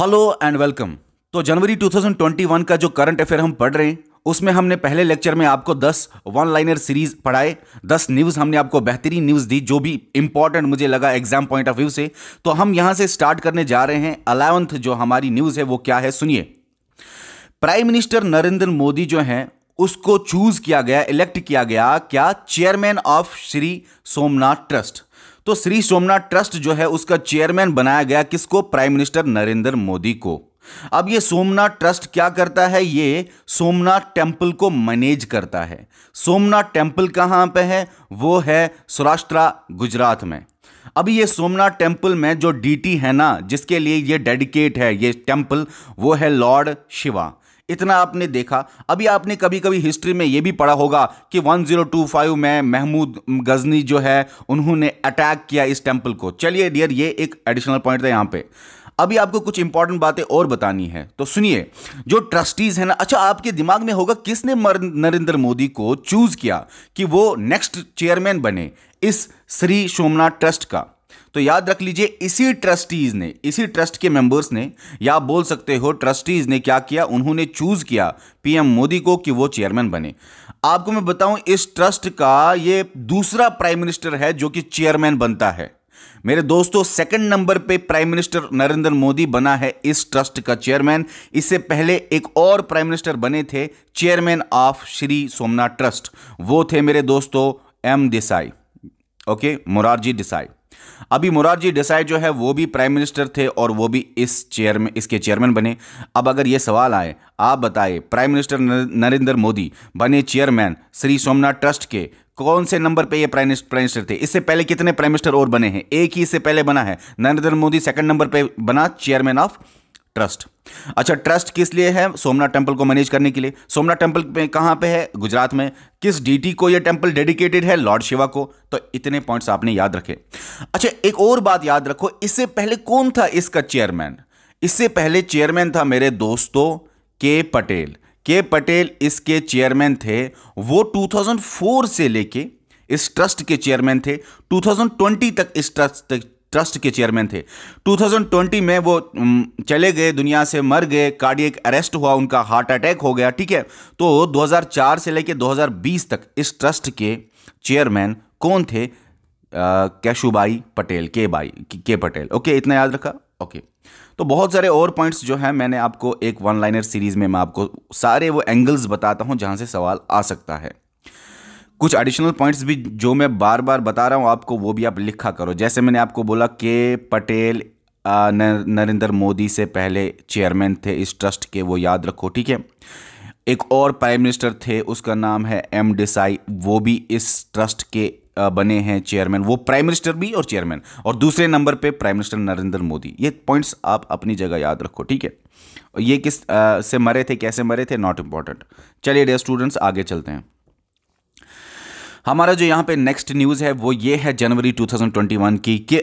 hello and welcome तो जनवरी 2021 का जो करंट अफेयर हम पढ़ रहे हैं उसमें हमने पहले लेक्चर में आपको 10 वन लाइनर सीरीज पढ़ाए 10 न्यूज़ हमने आपको बेहतरीन न्यूज़ दी जो भी इंपॉर्टेंट मुझे लगा एग्जाम पॉइंट ऑफ व्यू से तो हम यहां से स्टार्ट करने जा रहे हैं अलेवंथ जो हमारी न्यूज़ है वो क्या है सुनिए प्राइम मिनिस्टर नरेंद्र मोदी जो हैं उसको चूज किया गया इलेक्ट किया गया क्या chairman of Shri Somnath trust तो श्री सोमनाथ ट्रस्ट जो है उसका चेयरमैन बनाया गया किसको प्राइम मिनिस्टर नरेंद्र मोदी को अब ये सोमनाथ ट्रस्ट क्या करता है ये सोमनाथ टेम्पल को मैनेज करता है सोमनाथ टेम्पल कहाँ पे है वो है सौराष्ट्र गुजरात में अभी ये सोमनाथ टेम्पल में जो डीटी है ना जिसके लिए ये डेडिकेट है ये टेम्पल वो है लॉर्ड शिवा इतना आपने देखा अभी आपने कभी कभी हिस्ट्री में यह भी पढ़ा होगा कि 1025 में महमूद गजनी जो है उन्होंने अटैक किया इस टेम्पल को चलिए डियर ये एक एडिशनल पॉइंट था यहाँ पे अभी आपको कुछ इंपॉर्टेंट बातें और बतानी है तो सुनिए जो ट्रस्टीज है ना अच्छा आपके दिमाग में होगा किसने नरेंद्र मोदी को चूज किया कि वो नेक्स्ट चेयरमैन बने इस श्री सोमनाथ ट्रस्ट का तो याद रख लीजिए इसी ट्रस्टीज ने इसी ट्रस्ट के मेंबर्स ने या बोल सकते हो ट्रस्टीज ने क्या किया उन्होंने चूज किया पीएम मोदी को कि वो चेयरमैन बने आपको मैं बताऊं इस ट्रस्ट का ये दूसरा प्राइम मिनिस्टर है जो कि चेयरमैन बनता है मेरे दोस्तों सेकंड नंबर पे प्राइम मिनिस्टर नरेंद्र मोदी बना है इस ट्रस्ट का चेयरमैन इससे पहले एक और प्राइम मिनिस्टर बने थे chairman of Shri Somnath trust वो थे मेरे दोस्तों एम देसाई ओके मोरारजी देसाई अभी मुरारजी डिसाइड जो है वो भी प्राइम मिनिस्टर थे और वो भी इस चेयर में इसके चेयरमैन बने अब अगर ये सवाल आए आप बताए प्राइम मिनिस्टर नरेंद्र मोदी बने चेयरमैन श्री सोमनाथ ट्रस्ट के कौन से नंबर पे ये प्राइम मिनिस्टर थे इससे पहले कितने प्राइम मिनिस्टर और बने हैं एक ही इससे पहले बना है नरेंद्र मोदी सेकंड नंबर पे बना चेयरमैन ऑफ ट्रस्ट अच्छा ट्रस्ट किस लिए है सोमनाथ टेम्पल को मैनेज करने के लिए सोमनाथ टेम्पल में कहाँ पे है गुजरात में किस डीटी को यह टेम्पल डेडिकेटेड है लॉर्ड शिवा को तो इतने पॉइंट्स आपने याद रखे अच्छा एक और बात याद रखो इससे पहले कौन था इसका चेयरमैन इससे पहले चेयरमैन था मेरे दोस्तों के पटेल के पटेल इसके चेयरमैन थे वो 2004 से लेके इस ट्रस्ट के चेयरमैन थे 2020 तक इस ट्रस्ट ट्रस्ट के चेयरमैन थे 2020 में वो चले गए दुनिया से मर गए कार्डियक अरेस्ट हुआ उनका हार्ट अटैक हो गया ठीक है तो 2004 से लेकर 2020 तक इस ट्रस्ट के चेयरमैन कौन थे कैशुबाई पटेल के बाई के पटेल ओके इतना याद रखा ओके तो बहुत सारे और पॉइंट्स जो हैं मैंने आपको एक वन लाइनर सीरीज में मैं आपको सारे वो एंगल्स बताता हूँ जहाँ से सवाल आ सकता है कुछ एडिशनल पॉइंट्स भी जो मैं बार बार बता रहा हूँ आपको वो भी आप लिखा करो जैसे मैंने आपको बोला के पटेल नरेंद्र मोदी से पहले चेयरमैन थे इस ट्रस्ट के वो याद रखो ठीक है एक और प्राइम मिनिस्टर थे उसका नाम है एम डिसाई वो भी इस ट्रस्ट के बने हैं चेयरमैन वो प्राइम मिनिस्टर भी और चेयरमैन और दूसरे नंबर पे प्राइम मिनिस्टर नरेंद्र मोदी ये पॉइंट्स आप अपनी जगह याद रखो ठीक है ये किस आ, से मरे थे कैसे मरे थे नॉट इम्पॉर्टेंट चलिए डे स्टूडेंट्स आगे चलते हैं हमारा जो यहाँ पे नेक्स्ट न्यूज़ है वो ये है जनवरी 2021 की कि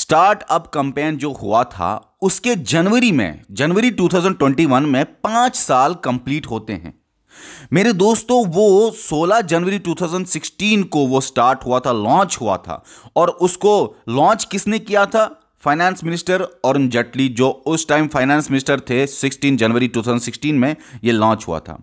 स्टार्टअप कंपेन जो हुआ था उसके जनवरी में जनवरी 2021 में पाँच साल कंप्लीट होते हैं मेरे दोस्तों वो 16 जनवरी 2016 को वो स्टार्ट हुआ था लॉन्च हुआ था और उसको लॉन्च किसने किया था फाइनेंस मिनिस्टर अरुण जेटली जो उस टाइम फाइनेंस मिनिस्टर थे 16 जनवरी 2016 में ये लॉन्च हुआ था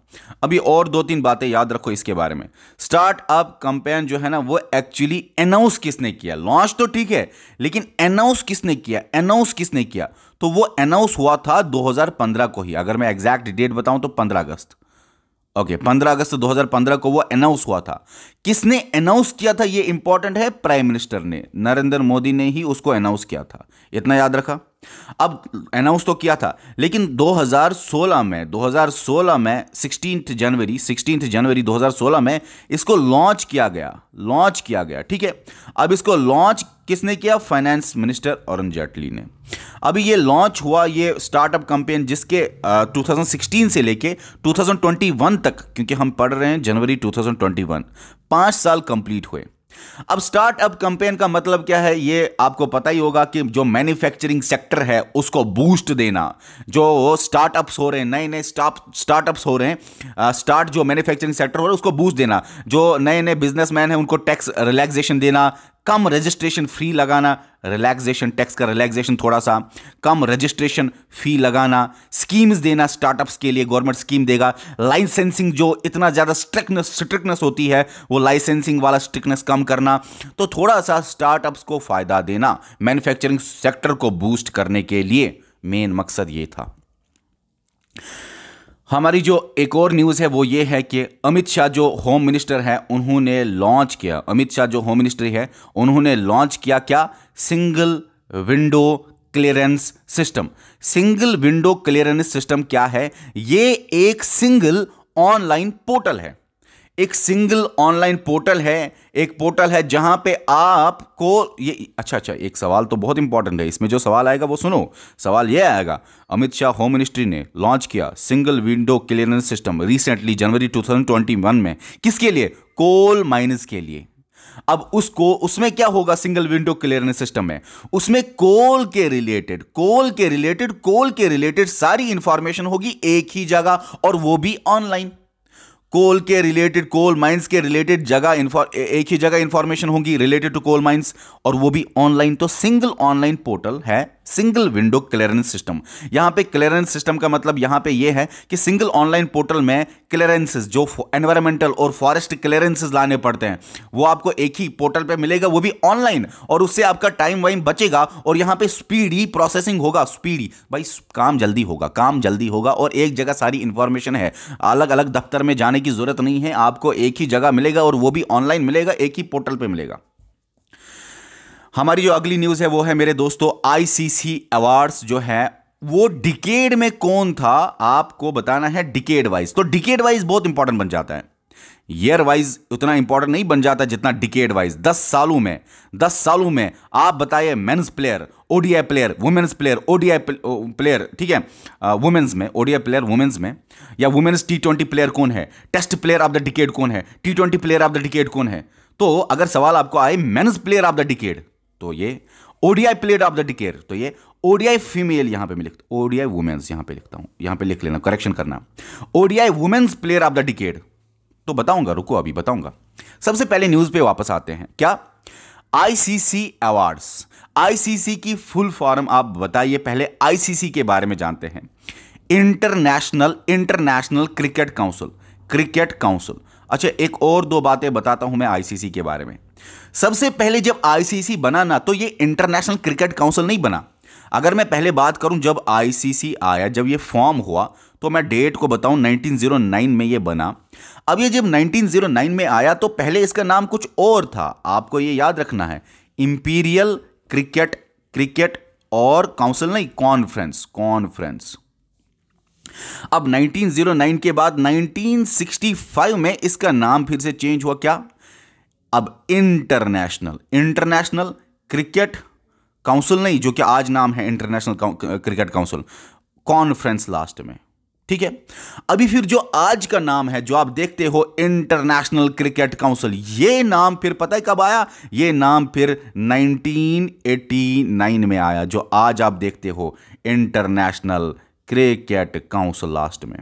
अभी और दो तीन बातें याद रखो इसके बारे में स्टार्टअप कंपेन जो है ना वो एक्चुअली अनाउंस किसने किया लॉन्च तो ठीक है लेकिन अनाउंस किसने किया अनाउंस किसने किया तो वो अनाउंस हुआ था 2015 को ही अगर मैं एग्जैक्ट डेट बताऊं तो 15 अगस्त ओके पंद्रह अगस्त 2015 को वो अनाउंस हुआ था किसने अनाउंस किया था ये इंपॉर्टेंट है प्राइम मिनिस्टर ने नरेंद्र मोदी ने ही उसको अनाउंस किया था इतना याद रखा अब अनाउंस तो किया था लेकिन 2016 में 2016 में सिक्सटीन जनवरी सिक्सटीन जनवरी 2016 में इसको लॉन्च किया गया लॉन्च किया गया ठीक है अब इसको लॉन्च किसने किया फाइनेंस मिनिस्टर अरुण जेटली ने अभी ये लॉन्च हुआ ये स्टार्टअप कंपेन जिसके आ, 2016 से लेके 2021 तक क्योंकि हम पढ़ रहे हैं जनवरी 2021 पाँच साल कंप्लीट हुए अब स्टार्टअप कंपेन का मतलब क्या है ये आपको पता ही होगा कि जो मैन्युफैक्चरिंग सेक्टर है उसको बूस्ट देना जो स्टार्टअप्स हो रहे हैं नए नए स्टार्टअप्स हो रहे हैं स्टार्ट जो मैन्युफैक्चरिंग सेक्टर हो रहा है उसको बूस्ट देना जो नए नए बिजनेसमैन हैं उनको टैक्स रिलैक्सेशन देना कम रजिस्ट्रेशन फ़ी लगाना रिलैक्सेशन टैक्स का रिलैक्सेशन थोड़ा सा कम रजिस्ट्रेशन फ़ी लगाना स्कीम्स देना स्टार्टअप्स के लिए गवर्नमेंट स्कीम देगा लाइसेंसिंग जो इतना ज़्यादा स्ट्रिकनेस स्ट्रिकनेस होती है वो लाइसेंसिंग वाला स्ट्रिकनेस कम करना तो थोड़ा सा स्टार्टअप्स को फ़ायदा देना मैन्युफैक्चरिंग सेक्टर को बूस्ट करने के लिए मेन मकसद ये था हमारी जो एक और न्यूज़ है वो ये है कि अमित शाह जो होम मिनिस्टर हैं उन्होंने लॉन्च किया अमित शाह जो होम मिनिस्टर है उन्होंने लॉन्च किया क्या single window clearance system single window clearance system क्या है ये एक सिंगल ऑनलाइन पोर्टल है एक सिंगल ऑनलाइन पोर्टल है एक पोर्टल है जहां पे को ये अच्छा अच्छा एक सवाल तो बहुत इंपॉर्टेंट है इसमें जो सवाल आएगा वो सुनो सवाल ये आएगा अमित शाह होम मिनिस्ट्री ने लॉन्च किया single window clearance system recently जनवरी 2021 में किसके लिए कोल माइनस के लिए अब उसको उसमें क्या होगा सिंगल विंडो क्लियरेंस सिस्टम में उसमें कोल के रिलेटेड कोल के रिलेटेड कोल के रिलेटेड सारी इंफॉर्मेशन होगी एक ही जगह और वो भी ऑनलाइन कोल के रिलेटेड कोल माइंस के रिलेटेड जगह एक ही जगह इंफॉर्मेशन होगी रिलेटेड टू कोल माइंस और वो भी ऑनलाइन तो सिंगल ऑनलाइन पोर्टल है सिंगल विंडो क्लियरेंस सिस्टम यहां पे क्लियरेंस सिस्टम का मतलब यहां पे ये है कि सिंगल ऑनलाइन पोर्टल में क्लियरेंसेज जो एनवायरमेंटल और फॉरेस्ट क्लियरेंसेज लाने पड़ते हैं वो आपको एक ही पोर्टल पे मिलेगा वो भी ऑनलाइन और उससे आपका टाइम वाइम बचेगा और यहां पे स्पीड ही प्रोसेसिंग होगा स्पीड ही भाई काम जल्दी होगा काम जल्दी होगा और एक जगह सारी इंफॉर्मेशन है अलग अलग दफ्तर में जाने की जरूरत नहीं है आपको एक ही जगह मिलेगा और वो भी ऑनलाइन मिलेगा एक ही पोर्टल पर मिलेगा हमारी जो अगली न्यूज़ है वो है मेरे दोस्तों आईसीसी अवार्ड्स जो है वो डिकेड में कौन था आपको बताना है डिकेड वाइज तो डिकेड वाइज बहुत इंपॉर्टेंट बन जाता है ईयर वाइज उतना इंपॉर्टेंट नहीं बन जाता जितना डिकेड वाइज दस सालों में दस सालों में आप बताइए men's player ODI player women's player ODI player ठीक है वुमेन्स में ओडीआई प्लेयर वुमेन्स में या वुमेन्स टी ट्वेंटी प्लेयर कौन है test player of the decade कौन है T twenty player of the decade कौन है तो अगर सवाल आपको आए men's player of the decade तो ये ODI player of the decade तो ये ओडीआई फीमेल यहां पे मैं लिखता हूं ओडीआई वुमेन्स यहां पे लिखता हूं यहां पे लिख लेना करेक्शन करना ODI women's player of the decade तो बताऊंगा रुको अभी बताऊंगा सबसे पहले न्यूज पे वापस आते हैं क्या आईसीसी अवार्ड्स आईसीसी की फुल फॉर्म आप बताइए पहले आईसीसी के बारे में जानते हैं international international cricket council cricket council अच्छा एक और दो बातें बताता हूं मैं आईसीसी के बारे में सबसे पहले जब आईसीसी बना ना तो ये इंटरनेशनल क्रिकेट काउंसिल नहीं बना अगर मैं पहले बात करूं जब आईसीसी आया जब ये फॉर्म हुआ तो मैं डेट को बताऊं 1909 में ये बना अब ये जब 1909 में आया तो पहले इसका नाम कुछ और था आपको ये याद रखना है इंपीरियल क्रिकेट क्रिकेट और काउंसिल नहीं कॉन्फ्रेंस कॉन्फ्रेंस अब 1909 के बाद 1965 में इसका नाम फिर से चेंज हुआ क्या अब इंटरनेशनल इंटरनेशनल क्रिकेट काउंसिल नहीं जो कि आज नाम है international cricket council conference last में ठीक है अभी फिर जो आज का नाम है जो आप देखते हो इंटरनेशनल क्रिकेट काउंसिल ये नाम फिर पता है कब आया ये नाम फिर 1989 में आया जो आज आप देखते हो इंटरनेशनल क्रिकेट काउंसिल लास्ट में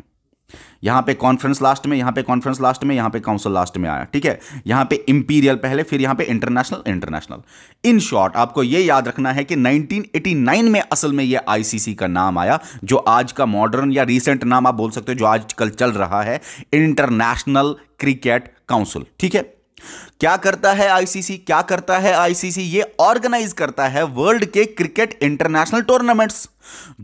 यहां पे कॉन्फ्रेंस लास्ट में यहां पे कॉन्फ्रेंस लास्ट में यहां पे काउंसिल लास्ट में आया ठीक है यहां पे इंपीरियल पहले फिर यहां पे इंटरनेशनल इंटरनेशनल इन शॉर्ट आपको ये याद रखना है कि 1989 में असल में ये आईसीसी का नाम आया जो आज का मॉडर्न या रिसेंट नाम आप बोल सकते हो जो आजकल चल रहा है इंटरनेशनल क्रिकेट काउंसिल ठीक है क्या करता है आईसीसी क्या करता है आईसीसी ये ऑर्गेनाइज करता है वर्ल्ड के क्रिकेट इंटरनेशनल टूर्नामेंट्स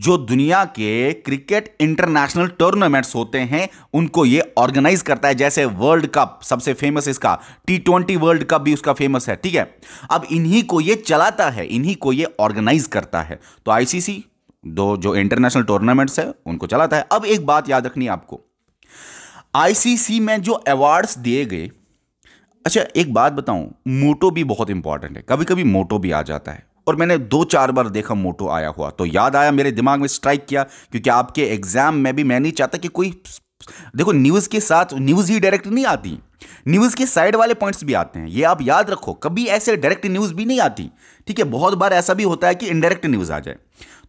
जो दुनिया के क्रिकेट इंटरनेशनल टूर्नामेंट्स होते हैं उनको ये ऑर्गेनाइज करता है जैसे वर्ल्ड कप सबसे फेमस इसका टी ट्वेंटी वर्ल्ड कप भी उसका फेमस है ठीक है अब इन्हीं को ये चलाता है इन्हीं को ये ऑर्गेनाइज करता है तो आईसीसी दो जो इंटरनेशनल टूर्नामेंट्स है उनको चलाता है अब एक बात याद रखनी आपको आईसीसी में जो अवार्ड्स दिए गए अच्छा एक बात बताऊं मोटो भी बहुत इंपॉर्टेंट है कभी कभी मोटो भी आ जाता है और मैंने दो चार बार देखा मोटो आया हुआ तो याद आया मेरे दिमाग में स्ट्राइक किया क्योंकि आपके एग्जाम में भी मैं नहीं चाहता कि कोई देखो न्यूज़ के साथ न्यूज़ ही डायरेक्ट नहीं आती न्यूज़ के साइड वाले पॉइंट्स भी आते हैं ये आप याद रखो कभी ऐसे डायरेक्ट न्यूज़ भी नहीं आती ठीक है बहुत बार ऐसा भी होता है कि इनडायरेक्ट न्यूज़ आ जाए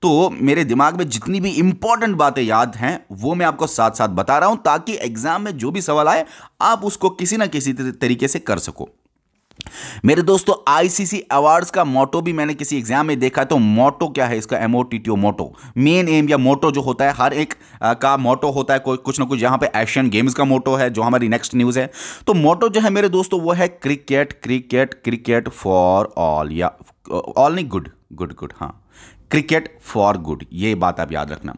तो मेरे दिमाग में जितनी भी इंपॉर्टेंट बातें याद हैं वो मैं आपको साथ साथ बता रहा हूं ताकि एग्जाम में जो भी सवाल आए आप उसको किसी ना किसी तरीके से कर सको मेरे दोस्तों आईसीसी अवार्ड्स का मोटो भी मैंने किसी एग्जाम में देखा तो मोटो क्या है इसका M O T T O motto main M या मोटो जो होता है हर एक का मोटो होता है कोई कुछ ना कुछ यहां पे एशियन गेम्स का मोटो है जो हमारी नेक्स्ट न्यूज़ है तो मोटो जो है मेरे दोस्तों वो है cricket cricket cricket for all या ऑल नहीं गुड गुड गुड हाँ क्रिकेट फॉर गुड ये बात आप याद रखना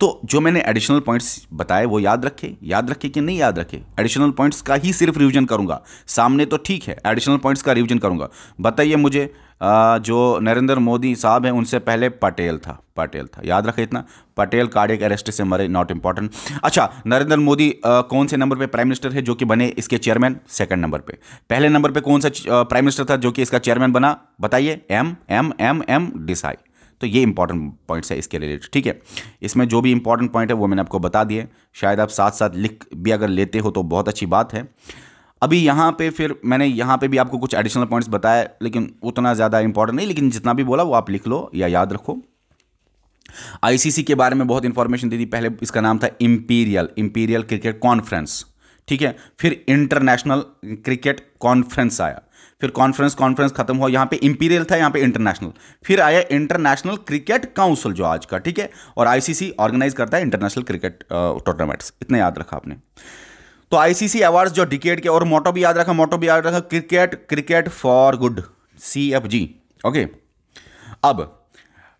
तो जो मैंने एडिशनल पॉइंट्स बताए वो याद रखे याद रखे कि नहीं याद रखे एडिशनल पॉइंट्स का ही सिर्फ रिविजन करूँगा सामने तो ठीक है एडिशनल पॉइंट्स का रिविजन करूँगा बताइए मुझे जो नरेंद्र मोदी साहब हैं उनसे पहले पटेल था पटेल था याद रखे इतना पटेल एक अरेस्ट से मरे नॉट इम्पॉर्टेंट अच्छा नरेंद्र मोदी कौन से नंबर पे प्राइम मिनिस्टर है जो कि बने इसके चेयरमैन सेकंड नंबर पे पहले नंबर पे कौन सा प्राइम मिनिस्टर था जो कि इसका चेयरमैन बना बताइए M M M M Desai तो ये इंपॉर्टेंट पॉइंट्स है इसके रिलेटेड ठीक है इसमें जो भी इंपॉर्टेंट पॉइंट है वो मैंने आपको बता दिए शायद आप साथ साथ लिख भी अगर लेते हो तो बहुत अच्छी बात है अभी यहाँ पे फिर मैंने यहाँ पे भी आपको कुछ एडिशनल पॉइंट्स बताया लेकिन उतना ज़्यादा इंपॉर्टेंट नहीं लेकिन जितना भी बोला वो आप लिख लो या याद रखो आईसीसी के बारे में बहुत इंफॉर्मेशन दी थी पहले इसका नाम था इम्पीरियल इम्पीरियल क्रिकेट कॉन्फ्रेंस ठीक है फिर इंटरनेशनल क्रिकेट कॉन्फ्रेंस आया फिर कॉन्फ्रेंस कॉन्फ्रेंस खत्म हुआ यहां पे इंपीरियल था यहां पे इंटरनेशनल फिर आया इंटरनेशनल क्रिकेट काउंसिल जो आज का ठीक है और आईसीसी ऑर्गेनाइज करता है इंटरनेशनल क्रिकेट टूर्नामेंट्स इतना याद रखा आपने तो आईसीसी अवार्ड्स जो डिकेट के और मोटो भी याद रखा मोटो भी याद रखा cricket cricket for good C F G okay अब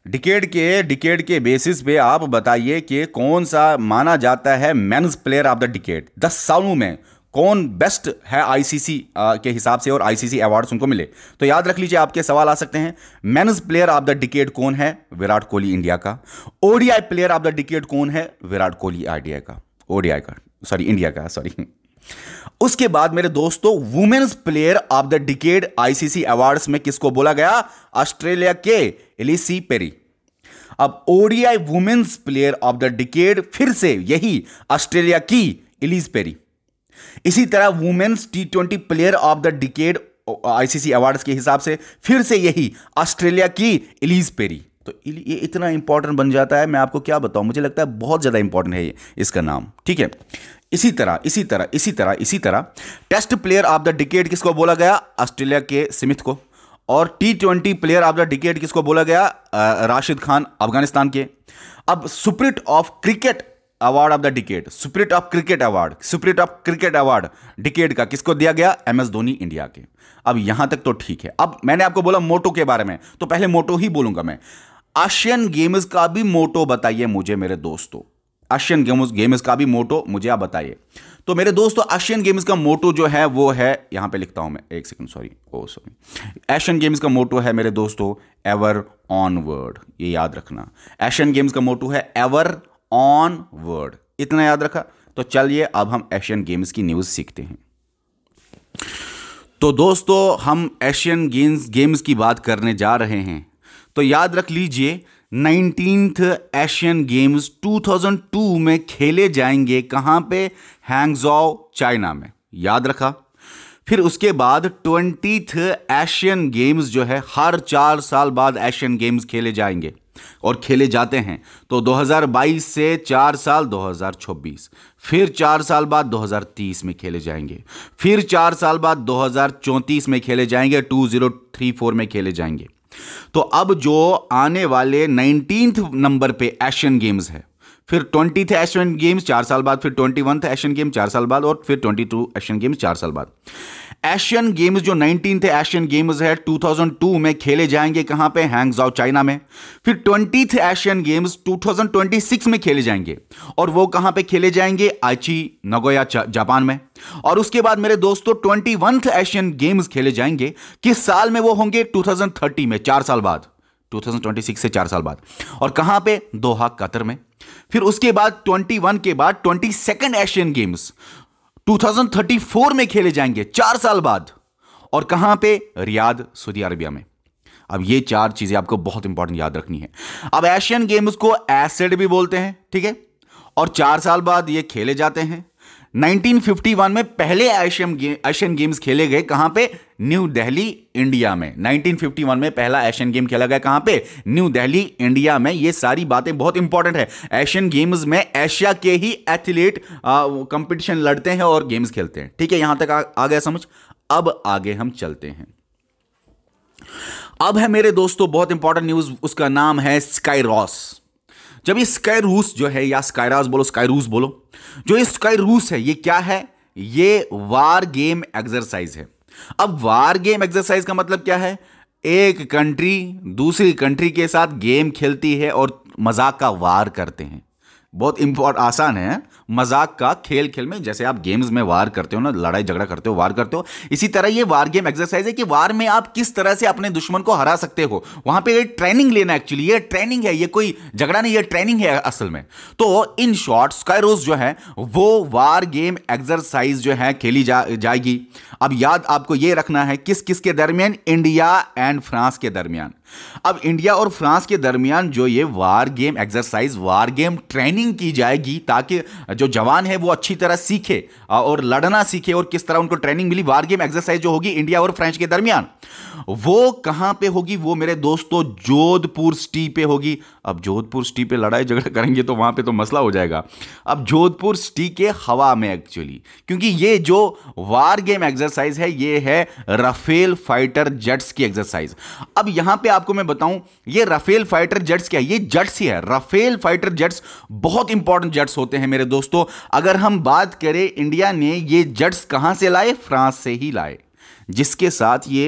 डिकेड के डिकेड के बेसिस पे आप बताइए कि कौन सा माना जाता है men's player of the decade दस सालों में कौन बेस्ट है आईसीसी के हिसाब से और आईसीसी अवार्ड्स उनको मिले तो याद रख लीजिए आपके सवाल आ सकते हैं men's player of the decade कौन है विराट कोहली इंडिया का ODI player of the decade कौन है विराट कोहली आईडीआई का ओडीआई का सॉरी इंडिया का सॉरी उसके बाद मेरे दोस्तों women's player of the decade ICC awards में किसको बोला गया ऑस्ट्रेलिया के एलिसी पेरी अब ODI women's player of the decade फिर से यही ऑस्ट्रेलिया की इलीज पेरी इसी तरह women's T twenty player of the decade ICC awards के हिसाब से फिर से यही ऑस्ट्रेलिया की इलीज पेरी तो ये इतना इंपॉर्टेंट बन जाता है मैं आपको क्या बताऊं मुझे लगता है बहुत ज़्यादा इंपॉर्टेंट है ये इसका नाम ठीक है इसी तरह इसी तरह इसी तरह इसी तरह test player of the decade किसको बोला गया ऑस्ट्रेलिया के स्मिथ को और T twenty player of the decade किसको बोला गया राशिद खान अफगानिस्तान के अब spirit of cricket award of the decade spirit of cricket award spirit of cricket award decade का किसको दिया गया एम एस धोनी इंडिया के अब यहां तक तो ठीक है अब मैंने आपको बोला मोटो के बारे में तो पहले मोटो ही बोलूंगा मैं आशियन गेम्स का भी मोटो बताइए मुझे मेरे दोस्तों आशियन गेम्स गेम्स का भी मोटो मुझे आप बताइए तो मेरे दोस्तों आशियन गेम्स का मोटो जो है वो है यहां पे लिखता हूं मैं एक second sorry oh sorry Asian games का मोटो है मेरे दोस्तों एवर ऑनवर्ड ये याद रखना एशियन गेम्स का मोटो है एवर ऑन वर्ड इतना याद रखा तो चलिए अब हम एशियन गेम्स की न्यूज़ सीखते हैं तो दोस्तों हम एशियन गेम्स गेम्स की बात करने जा रहे हैं तो याद रख लीजिए नाइनटीन्थ एशियन गेम्स 2002 में खेले जाएंगे कहां पे हैंगजाओ चाइना में याद रखा फिर उसके बाद ट्वेंटीथ एशियन गेम्स जो है हर चार साल बाद एशियन गेम्स खेले जाएंगे और खेले जाते हैं तो 2022 से चार साल 2026 फिर चार साल बाद 2030 में खेले जाएंगे फिर चार साल बाद 2034 में खेले जाएंगे 2034 में खेले जाएंगे तो अब जो आने वाले नाइनटीन नंबर पे एशियन गेम्स है फिर ट्वेंटी थे एशियन गेम्स चार साल बाद फिर ट्वेंटी वन थे एशियन गेम्स चार साल बाद और फिर ट्वेंटी टू एशियन गेम्स चार साल बाद एशियन गेम्स जो नाइनटीन थे एशियन गेम्स है 2002 में खेले जाएंगे कहां पे हैंगजाओ चाइना में फिर ट्वेंटी एशियन गेम्स 2026 में खेले जाएंगे और वो कहां पे खेले जाएंगे आइची नगोया जापान में और उसके बाद मेरे दोस्तों ट्वेंटी एशियन गेम्स खेले जाएंगे किस साल में वो होंगे 2030 में चार साल बाद 2026 से चार साल बाद और कहां पे दोहा कतर में फिर उसके बाद 21 के बाद ट्वेंटी सेकेंड एशियन गेम्स 2034 में खेले जाएंगे चार साल बाद और कहां पे रियाद सऊदी अरबिया में अब ये चार चीजें आपको बहुत इंपॉर्टेंट याद रखनी है अब एशियन गेम्स को एसेड भी बोलते हैं ठीक है और चार साल बाद ये खेले जाते हैं 1951 में पहले एशियन गेम एशियन गेम्स खेले गए कहां पे न्यू दिल्ली इंडिया में 1951 में पहला एशियन गेम खेला गया कहां पे न्यू दिल्ली इंडिया में ये सारी बातें बहुत इंपॉर्टेंट है एशियन गेम्स में एशिया के ही एथलीट कंपटीशन लड़ते हैं और गेम्स खेलते हैं ठीक है यहां तक आ, आ गया समझ अब आगे हम चलते हैं अब है मेरे दोस्तों बहुत इंपॉर्टेंट न्यूज उसका नाम है स्काईरॉस जब ये स्काई रूस जो है या स्काईरास बोलो स्काई रूस बोलो जो ये स्काई रूस है ये क्या है ये वार गेम एक्सरसाइज है अब वार गेम एक्सरसाइज का मतलब क्या है एक कंट्री दूसरी कंट्री के साथ गेम खेलती है और मजाक का वार करते हैं बहुत इम्पोर्ट आसान है मजाक का खेल खेल में जैसे आप गेम्स में वार करते हो ना लड़ाई झगड़ा करते हो वार करते हो इसी तरह ये वार गेम एक्सरसाइज है कि वार में आप किस तरह से अपने दुश्मन को हरा सकते हो वहां पे ट्रेनिंग लेना एक्चुअली ये ट्रेनिंग है ये कोई झगड़ा नहीं ये ट्रेनिंग है असल में तो इन शॉर्ट स्कायरोज जो है वो वार गेम एक्सरसाइज जो है खेली जा, जाएगी अब याद आपको ये रखना है किस किस के दरमियान इंडिया एंड फ्रांस के दरमियान अब इंडिया और फ्रांस के दरमियान जो ये war game exercise war game training की जाएगी ताकि जो जवान है वो अच्छी तरह सीखे और लड़ना सीखे और किस तरह उनको ट्रेनिंग मिली वार गेम एक्सरसाइज जो होगी इंडिया और फ्रांस के दरमियान वो कहां पे होगी वो मेरे दोस्तों जोधपुर सिटी पे होगी अब जोधपुर सिटी पे लड़ाई झगड़ा करेंगे तो वहां पे तो मसला हो जाएगा अब जोधपुर सिटी के हवा में एक्चुअली क्योंकि ये जो वार गेम एक्सरसाइज है ये है रफेल फाइटर जेट्स की एक्सरसाइज अब यहां पे आपको मैं बताऊं ये राफेल फाइटर जेट्स क्या है ये जेट्स ही है राफेल फाइटर जेट्स बहुत इंपॉर्टेंट जेट्स होते हैं मेरे दोस्तों अगर हम बात करें इंडिया ने ये जेट्स कहां से लाए फ्रांस से ही लाए जिसके साथ ये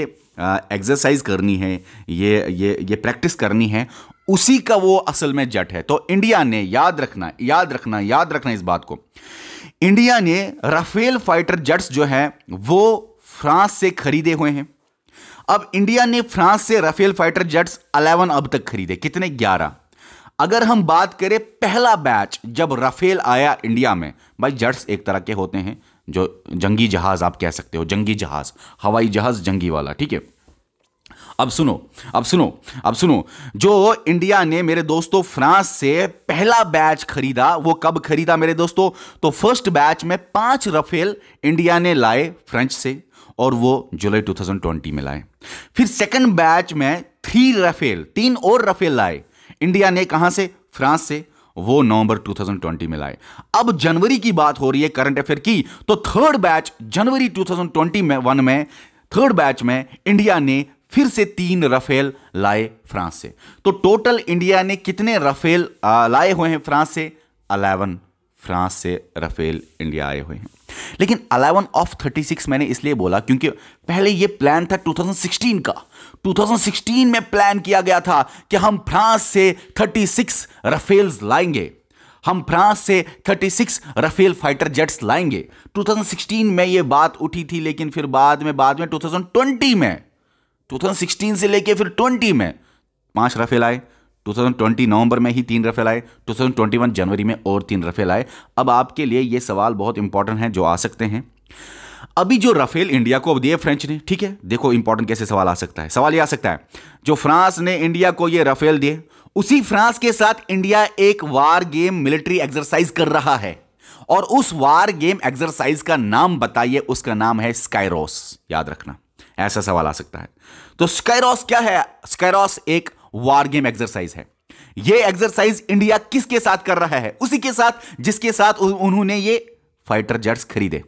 एक्सरसाइज करनी है ये ये ये प्रैक्टिस करनी है उसी का वो असल में जट है तो इंडिया ने याद रखना याद रखना याद रखना इस बात को इंडिया ने राफेल फाइटर जट्स जो है वो फ्रांस से खरीदे हुए हैं अब इंडिया ने फ्रांस से राफेल फाइटर जेट्स 11 अब तक खरीदे कितने 11 अगर हम बात करें पहला बैच जब राफेल आया इंडिया में भाई जेट्स एक तरह के होते हैं जो जंगी जहाज आप कह सकते हो जंगी जहाज हवाई जहाज जंगी वाला ठीक है अब सुनो अब सुनो अब सुनो जो इंडिया ने मेरे दोस्तों फ्रांस से पहला बैच खरीदा वो कब खरीदा मेरे दोस्तों तो फर्स्ट बैच में पांच रफेल इंडिया ने लाए फ्रेंच से और वो जुलाई 2020 में लाए फिर सेकंड बैच में थ्री रफेल तीन और रफेल लाए इंडिया ने कहां से फ्रांस से वो नवंबर 2020 में लाए अब जनवरी की बात हो रही है करंट अफेयर की तो थर्ड बैच जनवरी 2020 में वन में थर्ड बैच में इंडिया ने फिर से तीन राफेल लाए फ्रांस से तो टोटल इंडिया ने कितने राफेल लाए हुए हैं फ्रांस से अलेवन फ्रांस से राफेल इंडिया आए हुए हैं लेकिन अलेवन ऑफ थर्टी सिक्स मैंने इसलिए बोला क्योंकि पहले ये प्लान था 2016 का 2016 में प्लान किया गया था कि हम फ्रांस से 36 राफेल्स लाएंगे हम फ्रांस से 36 राफेल फाइटर जेट्स लाएंगे 2016 में ये बात उठी थी लेकिन फिर बाद में बाद में 2020 में 2016 से लेके फिर 20 में पांच राफेल आए 2020 नवंबर में ही तीन राफेल आए 2021 जनवरी में और तीन राफेल आए अब आपके लिए ये सवाल बहुत इंपॉर्टेंट है जो आ सकते हैं अभी जो राफेल इंडिया को अब दिए फ्रेंच ने ठीक है देखो इंपॉर्टेंट कैसे सवाल आ सकता है सवाल ये आ सकता है जो फ्रांस ने इंडिया को ये राफेल दिए उसी फ्रांस के साथ इंडिया एक वार गेम मिलिट्री एक्सरसाइज कर रहा है और उस वार गेम एक्सरसाइज का नाम बताइए उसका नाम है स्कायरोस याद रखना ऐसा सवाल आ सकता है तो स्कैरॉस क्या है स्कैरॉस एक वार गेम एक्सरसाइज है ये एक्सरसाइज इंडिया किसके साथ कर रहा है उसी के साथ जिसके साथ उन्होंने ये फाइटर जेट्स खरीदे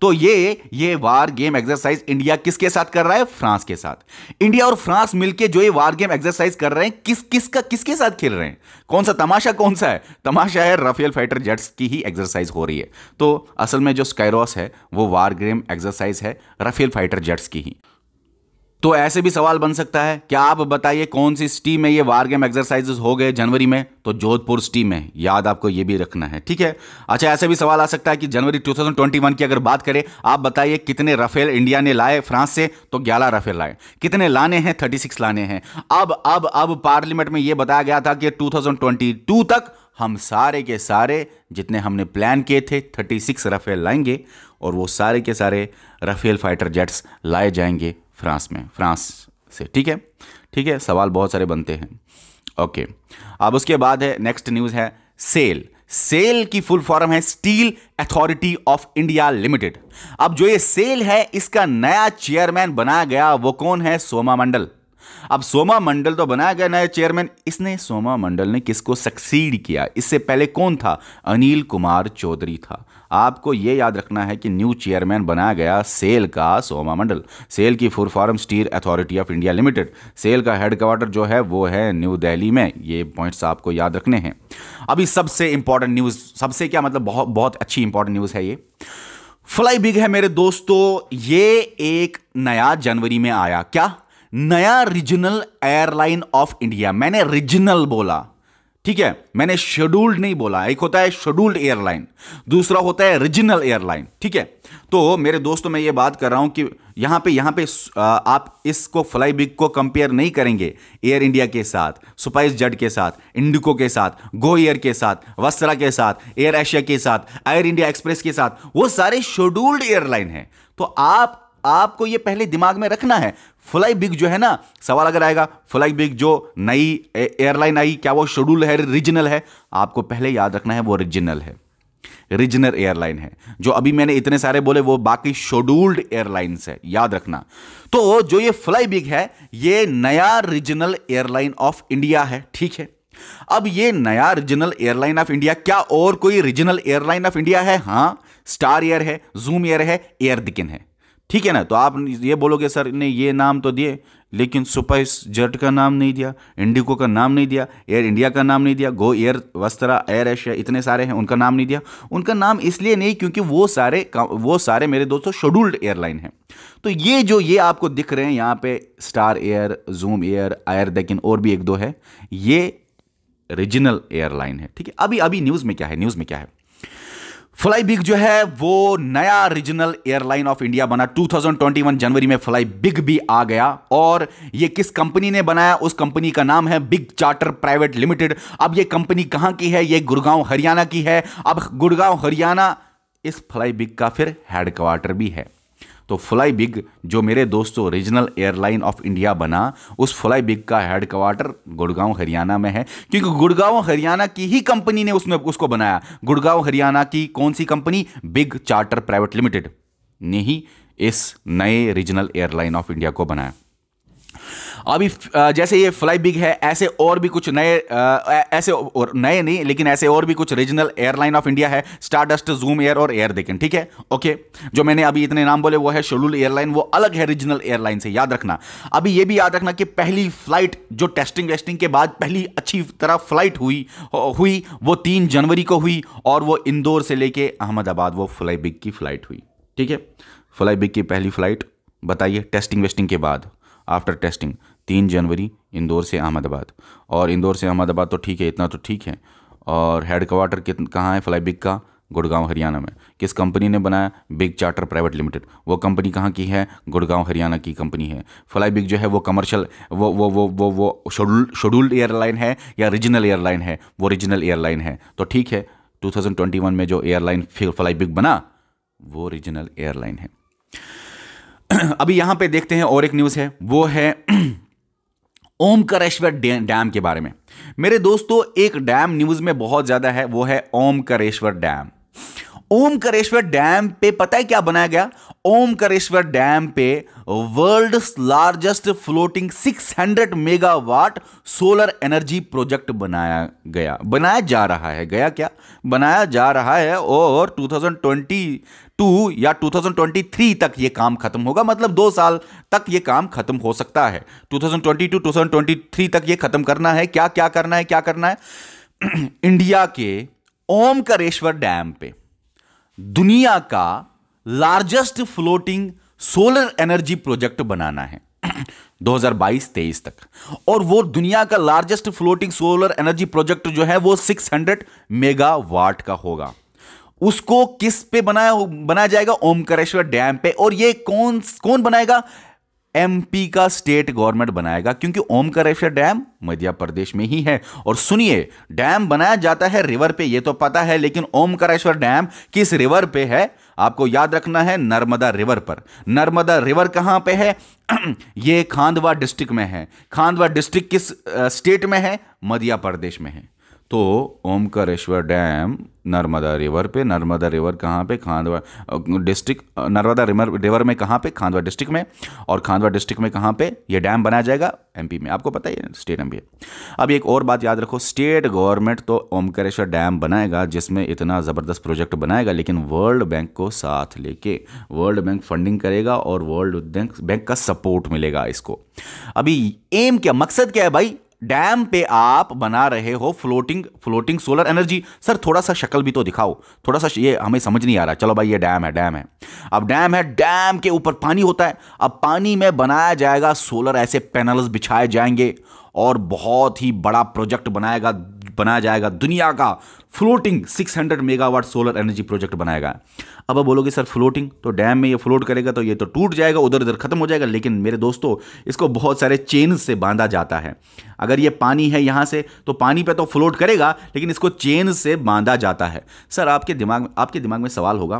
तो ये ये वार गेम एक्सरसाइज इंडिया किसके साथ कर रहा है फ्रांस के साथ इंडिया और फ्रांस मिलके जो ये वार गेम एक्सरसाइज कर रहे हैं किस किस का किसके साथ खेल रहे हैं कौन सा तमाशा कौन सा है तमाशा है राफेल फाइटर जेट्स की ही एक्सरसाइज हो रही है तो असल में जो स्कैरोस है वो वार गेम एक्सरसाइज है राफेल फाइटर जेट्स की ही तो ऐसे भी सवाल बन सकता है क्या आप बताइए कौन सी सिटी में ये वार गेम एक्सरसाइजेस हो गए जनवरी में तो जोधपुर सिटी में याद आपको ये भी रखना है ठीक है अच्छा ऐसे भी सवाल आ सकता है कि जनवरी 2021 की अगर बात करें आप बताइए कितने रफेल इंडिया ने लाए फ्रांस से तो 11 रफेल लाए कितने लाने हैं थर्टी लाने हैं अब अब अब पार्लियामेंट में यह बताया गया था कि टू तक हम सारे के सारे जितने हमने प्लान किए थे थर्टी रफेल लाएंगे और वो सारे के सारे रफेल फाइटर जेट्स लाए जाएंगे फ्रांस में फ्रांस से ठीक है ठीक है सवाल बहुत सारे बनते हैं ओके अब उसके बाद है नेक्स्ट न्यूज़ है सेल सेल की फुल फॉर्म है steel authority of India limited अब जो ये सेल है इसका नया चेयरमैन बनाया गया वो कौन है सोमा मंडल अब सोमा मंडल तो बनाया गया नए चेयरमैन इसने सोमा मंडल ने किसको सक्सीड किया इससे पहले कौन था अनिल कुमार चौधरी था आपको ये याद रखना है कि न्यू चेयरमैन बनाया गया सेल का सोमा मंडल सेल की full form steel authority of India limited SAIL का हेडक्वार्टर जो है वो है न्यू दिल्ली में ये पॉइंट्स आपको याद रखने हैं अभी सबसे इंपॉर्टेंट न्यूज़ सबसे क्या मतलब बहुत बहुत अच्छी इंपॉर्टेंट न्यूज़ है ये फ्लाई बिग है मेरे दोस्तों ये एक नया जनवरी में आया क्या नया रीजनल एयरलाइन ऑफ इंडिया मैंने रीजनल बोला ठीक है मैंने शेड्यूल्ड नहीं बोला एक होता है शेड्यूल्ड एयरलाइन दूसरा होता है रीजनल एयरलाइन ठीक है तो मेरे दोस्तों मैं ये बात कर रहा हूं कि यहां पे यहां पे आप इसको फ्लाई बिग को कंपेयर नहीं करेंगे एयर इंडिया के साथ सुपाइस जेट के साथ इंडिको के साथ गो एयर के साथ वस्त्रा के साथ एयर एशिया के साथ एयर इंडिया एक्सप्रेस के साथ वो सारे शेड्यूल्ड एयरलाइन है तो आप आपको ये पहले दिमाग में रखना है फ्लाई बिग जो है ना सवाल अगर आएगा फ्लाई बिग जो नई एयरलाइन आई क्या वो शेड्यूल है रीजनल है आपको पहले याद रखना है वो रीजनल है रीजनल एयरलाइन है जो अभी मैंने इतने सारे बोले वो बाकी शेड्यूल्ड एयरलाइंस है याद रखना तो जो ये फ्लाई बिग है ये नया रीजनल एयरलाइन ऑफ इंडिया है ठीक है अब ये नया रीजनल एयरलाइन ऑफ इंडिया क्या और कोई रीजनल एयरलाइन ऑफ इंडिया है हाँ स्टार एयर है जूम एयर है एयर दिकिन है ठीक है ना तो आप ये बोलोगे सर ने ये नाम तो दिए लेकिन सुपाइस जेट का नाम नहीं दिया इंडिको का नाम नहीं दिया एयर इंडिया का नाम नहीं दिया Go Air Vistara AirAsia इतने सारे हैं उनका नाम नहीं दिया उनका नाम इसलिए नहीं क्योंकि वो सारे वो सारे मेरे दोस्तों शेड्यूल्ड एयरलाइन हैं तो ये जो ये आपको दिख रहे हैं यहाँ पे Star Air Zoom Air Air दिन और भी एक दो है ये रीजनल एयरलाइन है ठीक है अभी अभी न्यूज़ में क्या है न्यूज़ में क्या है फ्लाई बिग जो है वो नया रीजनल एयरलाइन ऑफ इंडिया बना 2021 जनवरी में फ्लाई बिग भी आ गया और ये किस कंपनी ने बनाया उस कंपनी का नाम है बिग चार्टर प्राइवेट लिमिटेड अब ये कंपनी कहाँ की है ये गुड़गांव हरियाणा की है अब गुड़गांव हरियाणा इस फ्लाई बिग का फिर हेडक्वार्टर भी है तो फ्लाई बिग जो मेरे दोस्तों रीजनल एयरलाइन ऑफ इंडिया बना उस फ्लाई बिग का हेडक्वार्टर गुड़गांव हरियाणा में है क्योंकि गुड़गांव हरियाणा की ही कंपनी ने उसमें उसको बनाया गुड़गांव हरियाणा की कौन सी company Big Charter private limited ने ही इस नए रीजनल एयरलाइन ऑफ इंडिया को बनाया अभी जैसे ये फ्लाई बिग है ऐसे और भी कुछ नए ऐसे और नए नहीं लेकिन ऐसे और भी कुछ रीजनल एयरलाइन ऑफ इंडिया है स्टार डस्ट जूम एयर और एयर देखें ठीक है ओके जो मैंने अभी इतने नाम बोले वो है शेड्यूल एयरलाइन वो अलग है रीजनल एयरलाइन से याद रखना अभी ये भी याद रखना कि पहली फ्लाइट जो टेस्टिंग वेस्टिंग के बाद पहली अच्छी तरह फ्लाइट हुई हुई वो तीन जनवरी को हुई और वो इंदौर से लेके अहमदाबाद वो फ्लाई बिग की फ्लाइट हुई ठीक है फ्लाई बिग की पहली फ्लाइट बताइए टेस्टिंग वेस्टिंग के बाद आफ्टर टेस्टिंग तीन जनवरी इंदौर से अहमदाबाद और इंदौर से अहमदाबाद तो ठीक है इतना तो ठीक है और हेड क्वार्टर कहाँ है फ़्लाई बिग का गुड़गांव हरियाणा में किस कंपनी ने बनाया बिग चार्टर प्राइवेट लिमिटेड वो कंपनी कहाँ की है गुड़गांव हरियाणा की कंपनी है फ्लाई बिग जो है वो कमर्शियल वो वो वो वो वो शेड्यूल शेड्यूल्ड एयरलाइन है या रीजनल एयरलाइन है वो रीजनल एयरलाइन है तो ठीक है 2021 में जो एयरलाइन फ्लाई बिग बना वो रीजनल एयरलाइन है अभी यहाँ पे देखते हैं और एक न्यूज़ है वो है ओमकारेश्वर डैम के बारे में मेरे दोस्तों एक डैम न्यूज़ में बहुत ज़्यादा है वो है ओमकारेश्वर डैम ओमकरेश्वर डैम पे पता है क्या बनाया गया ओमकरेश्वर डैम पे world largest floating 600 megawatt solar energy project बनाया गया बनाया जा रहा है गया क्या बनाया जा रहा है और 2022 या 2023 तक ये काम खत्म होगा मतलब दो साल तक ये काम खत्म हो सकता है 2022 2023 तक ये खत्म करना है क्या क्या करना है क्या करना है इंडिया के ओमकरेश्वर डैम पे दुनिया का largest floating solar energy project बनाना है 2022-23 तक और वो दुनिया का largest floating solar energy project जो है वो 600 मेगावाट का होगा उसको किस पे बनाया बनाया जाएगा ओमकरेश्वर डैम पे और ये कौन कौन बनाएगा एमपी का स्टेट गवर्नमेंट बनाएगा क्योंकि ओमकारेश्वर डैम मध्य प्रदेश में ही है और सुनिए डैम बनाया जाता है रिवर पे ये तो पता है लेकिन ओमकारेश्वर डैम किस रिवर पे है आपको याद रखना है नर्मदा रिवर पर नर्मदा रिवर कहां पे है ये खांडवा डिस्ट्रिक्ट में है खांडवा डिस्ट्रिक्ट किस स्टेट में है मध्य प्रदेश में है तो ओमकारेश्वर डैम नर्मदा रिवर पे नर्मदा रिवर कहाँ पे Khandwa district Narmada river river में कहाँ पे खांडवा डिस्ट्रिक्ट में और खांडवा डिस्ट्रिक्ट में कहाँ पे ये डैम बनाया जाएगा एमपी में आपको पता है स्टेट एमपी है अब एक और बात याद रखो स्टेट गवर्नमेंट तो ओमकारेश्वर डैम बनाएगा जिसमें इतना ज़बरदस्त प्रोजेक्ट बनाएगा लेकिन वर्ल्ड बैंक को साथ लेके वर्ल्ड बैंक फंडिंग करेगा और वर्ल्ड बैंक बैंक का सपोर्ट मिलेगा इसको अभी एम क्या मकसद क्या है भाई डैम पे आप बना रहे हो floating floating solar energy sir थोड़ा सा शक्ल भी तो दिखाओ थोड़ा सा ये हमें समझ नहीं आ रहा चलो भाई ये डैम है डैम है अब डैम है डैम के ऊपर पानी होता है अब पानी में बनाया जाएगा सोलर ऐसे पैनल्स बिछाए जाएंगे और बहुत ही बड़ा प्रोजेक्ट बनाएगा बनाया जाएगा दुनिया का floating 600 megawatt solar energy project बनाएगा अब आप बोलोगे सर फ्लोटिंग तो डैम में ये फ्लोट करेगा तो ये तो टूट जाएगा उधर उधर खत्म हो जाएगा लेकिन मेरे दोस्तों इसको बहुत सारे चेन से बांधा जाता है अगर ये पानी है यहाँ से तो पानी पे तो फ्लोट करेगा लेकिन इसको चेन से बांधा जाता है सर आपके दिमाग में आपके दिमाग में सवाल होगा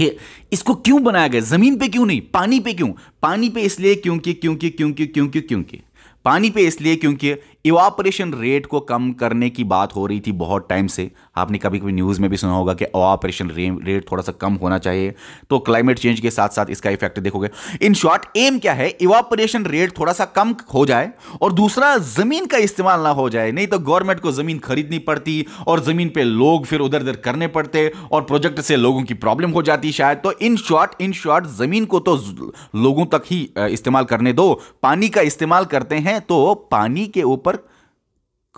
कि इसको क्यों बनाया गया ज़मीन पे क्यों नहीं पानी पे क्यों पानी पे इसलिए क्योंकि क्योंकि क्योंकि क्योंकि क्योंकि पानी पे इसलिए क्योंकि इवापरेशन रेट को कम करने की बात हो रही थी बहुत टाइम से आपने कभी कभी न्यूज़ में भी सुना होगा कि इवापरेशन रेट थोड़ा सा कम होना चाहिए तो क्लाइमेट चेंज के साथ साथ इसका इफेक्ट देखोगे इन शॉर्ट एम क्या है इवापरेशन रेट थोड़ा सा कम हो जाए और दूसरा ज़मीन का इस्तेमाल ना हो जाए नहीं तो गवर्नमेंट को ज़मीन खरीदनी पड़ती और ज़मीन पर लोग फिर उधर उधर करने पड़ते और प्रोजेक्ट से लोगों की प्रॉब्लम हो जाती शायद तो इन शॉर्ट इन शॉर्ट ज़मीन को तो लोगों तक ही इस्तेमाल करने दो पानी का इस्तेमाल करते हैं तो पानी के ऊपर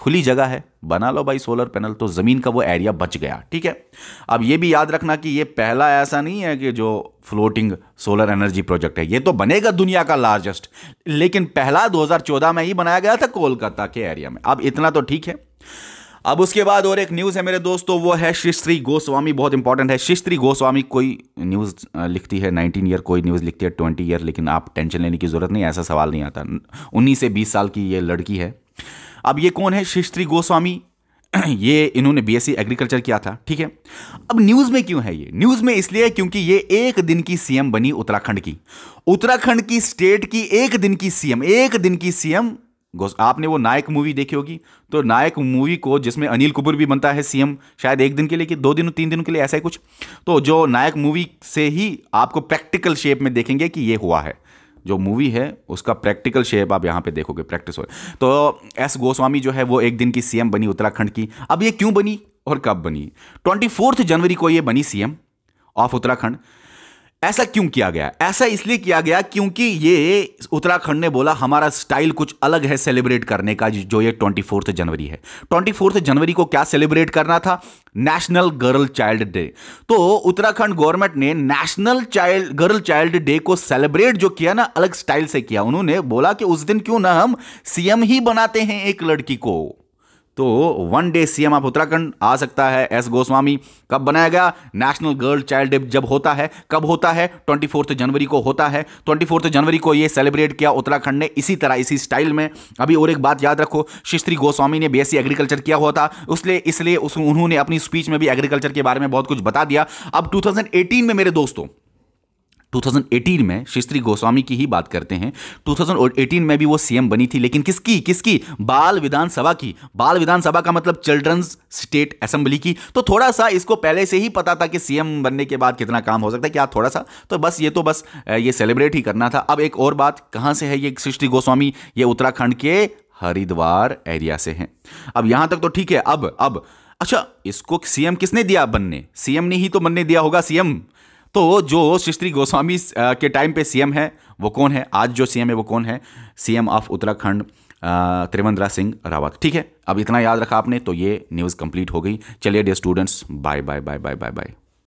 खुली जगह है बना लो भाई सोलर पैनल तो ज़मीन का वो एरिया बच गया ठीक है अब ये भी याद रखना कि ये पहला ऐसा नहीं है कि जो फ्लोटिंग सोलर एनर्जी प्रोजेक्ट है ये तो बनेगा दुनिया का लार्जेस्ट लेकिन पहला 2014 में ही बनाया गया था कोलकाता के एरिया में अब इतना तो ठीक है अब उसके बाद और एक न्यूज़ है मेरे दोस्तों वो है शिश्री गोस्वामी बहुत इंपॉर्टेंट है श्री गोस्वामी कोई न्यूज़ लिखती है 19 ईयर कोई न्यूज़ लिखती है 20 ईयर लेकिन आप टेंशन लेने की ज़रूरत नहीं ऐसा सवाल नहीं आता 19 से 20 साल की ये लड़की है अब ये कौन है शिस्त्री गोस्वामी ये इन्होंने बीएससी एग्रीकल्चर किया था ठीक है अब न्यूज़ में क्यों है ये न्यूज़ में इसलिए क्योंकि ये एक दिन की सीएम बनी उत्तराखंड की उत्तराखंड की स्टेट की एक दिन की सीएम एक दिन की सीएम आपने वो नायक मूवी देखी होगी तो नायक मूवी को जिसमें अनिल कपूर भी बनता है सीएम शायद एक दिन के लिए कि दो दिनों तीन दिनों के लिए ऐसा ही कुछ तो जो नायक मूवी से ही आपको प्रैक्टिकल शेप में देखेंगे कि ये हुआ है जो मूवी है उसका प्रैक्टिकल शेप आप यहाँ पे देखोगे प्रैक्टिस हो तो एस गोस्वामी जो है वो एक दिन की सीएम बनी उत्तराखंड की अब ये क्यों बनी और कब बनी ट्वेंटी जनवरी को ये बनी सीएम ऑफ उत्तराखंड ऐसा क्यों किया गया ऐसा इसलिए किया गया क्योंकि ये उत्तराखंड ने बोला हमारा स्टाइल कुछ अलग है सेलिब्रेट करने का जो ये ट्वेंटी फोर्थ जनवरी है ट्वेंटी फोर्थ जनवरी को क्या सेलिब्रेट करना था नेशनल गर्ल चाइल्ड डे तो उत्तराखंड गवर्नमेंट ने national child girl child day को सेलिब्रेट जो किया ना अलग स्टाइल से किया उन्होंने बोला कि उस दिन क्यों ना हम सीएम ही बनाते हैं एक लड़की को तो one day CM of Uttarakhand आ सकता है एस गोस्वामी कब बनाया गया नेशनल गर्ल चाइल्ड डे जब होता है कब होता है ट्वेंटी फोर्थ जनवरी को होता है ट्वेंटी फोर्थ जनवरी को ये सेलिब्रेट किया उत्तराखंड ने इसी तरह इसी स्टाइल में अभी और एक बात याद रखो शिस्त्री गोस्वामी ने बीएससी एग्रीकल्चर किया हुआ था उसलिए इसलिए उस उन्होंने अपनी स्पीच में भी एग्रीकल्चर के बारे में बहुत कुछ बता दिया अब टू में मेरे दोस्तों 2018 में श्री गोस्वामी की ही बात करते हैं 2018 में भी वो सीएम बनी थी लेकिन किसकी किसकी बाल विधानसभा की बाल विधानसभा का मतलब चिल्ड्रंस स्टेट असेंबली की तो थोड़ा सा इसको पहले से ही पता था कि सीएम बनने के बाद कितना काम हो सकता है क्या थोड़ा सा तो बस ये तो बस ये सेलिब्रेट ही करना था अब एक और बात कहाँ से है ये श्री गोस्वामी ये उत्तराखंड के हरिद्वार एरिया से हैं अब यहाँ तक तो ठीक है अब अब अच्छा इसको सीएम किसने दिया बनने सीएम ने ही तो बनने दिया होगा सीएम तो जो शिस्त्री गोस्वामी के टाइम पे सीएम है वो कौन है आज जो सीएम है वो कौन है सीएम ऑफ उत्तराखंड त्रिवेंद्रा सिंह रावत ठीक है अब इतना याद रखा आपने तो ये न्यूज़ कंप्लीट हो गई चलिए day students bye bye bye bye bye bye